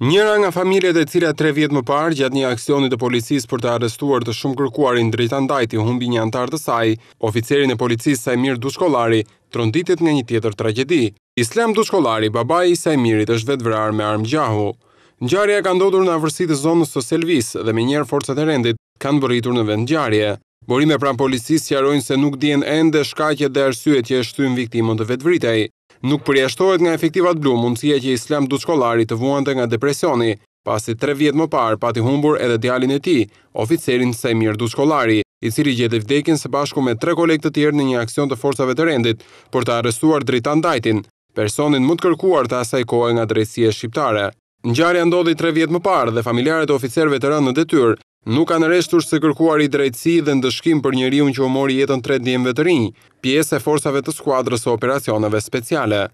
Njëra nga familjet e cilat tre vjetë më parë gjatë një aksionit të policis për të arrestuar të shumë kërkuarin drejta ndajti humbi një antar të saj, oficerin e policis Sajmir Dushkolari, tronditit nga një tjetër tragedi. Islam Dushkolari, babaj i Sajmirit, është vetë vrarë me armë gjahu. Njarja ka ndodur në avërsit e zonës të Selvis dhe me njerë forcët e rendit kanë bëritur në vend njarje. Borime pra policis arrojnë se nuk dijen ende shkakje dhe arsyet që është në viktimën të vetëvritej. Nuk përjashtohet nga efektivat blu mundësia që islam du shkollari të vuante nga depresioni, pasi tre vjetë më parë pati humbur edhe djalin e ti, oficerin Semir du shkollari, i cili gjete vdekin se bashku me tre kolektë të tjerë në një aksion të forcave të rendit, për të arrestuar dritan dajtin, personin më të kërkuar të asaj kohë nga drejtësie shqiptare. Në gjarja ndodhi tre vjetë më parë dhe familjarët e oficerve të rënë në detyrë Nuk kanë reshtur se kërkuar i drejtësi dhe ndëshkim për njeriu që u mori jetën 3 ndjenjë të rinj, pjesë e forcave të skuadrës së operacioneve speciale.